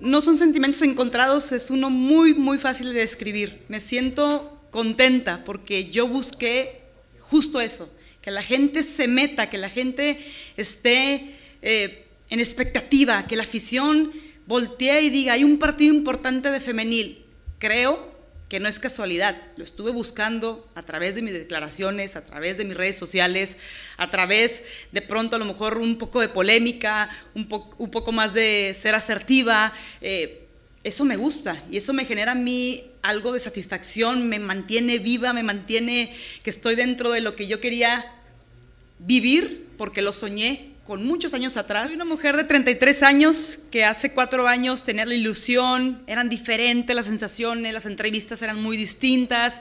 no son sentimientos encontrados, es uno muy, muy fácil de describir. Me siento contenta porque yo busqué justo eso, que la gente se meta, que la gente esté eh, en expectativa, que la afición voltee y diga, hay un partido importante de femenil. Creo que no es casualidad. Lo estuve buscando a través de mis declaraciones, a través de mis redes sociales, a través de pronto a lo mejor un poco de polémica, un, poco más de ser asertiva. Eh, eso me gusta y eso me genera a mí algo de satisfacción, me mantiene viva, me mantiene que estoy dentro de lo que yo quería vivir porque lo soñé con muchos años atrás. una mujer de 33 años que hace cuatro años tenía la ilusión, eran diferentes las sensaciones, las entrevistas eran muy distintas.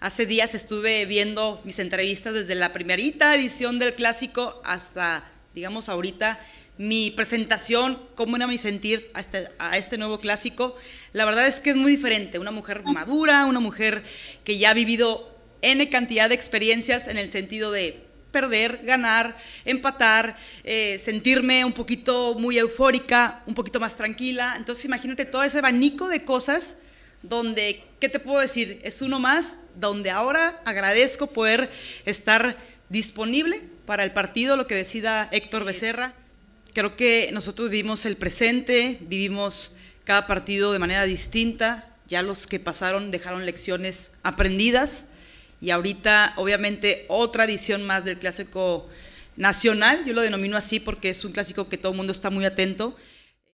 Hace días estuve viendo mis entrevistas desde la primerita edición del clásico hasta, digamos, ahorita mi presentación, cómo era mi sentir a este, este nuevo clásico. La verdad es que es muy diferente, una mujer madura, una mujer que ya ha vivido N cantidad de experiencias en el sentido de perder, ganar, empatar, eh, sentirme un poquito muy eufórica, un poquito más tranquila. Entonces imagínate todo ese abanico de cosas donde, ¿qué te puedo decir? Es uno más donde ahora agradezco poder estar disponible para el partido, lo que decida Héctor Becerra. Creo que nosotros vivimos el presente, vivimos cada partido de manera distinta. Ya los que pasaron dejaron lecciones aprendidas y ahorita obviamente otra edición más del clásico nacional, yo lo denomino así porque es un clásico que todo el mundo está muy atento.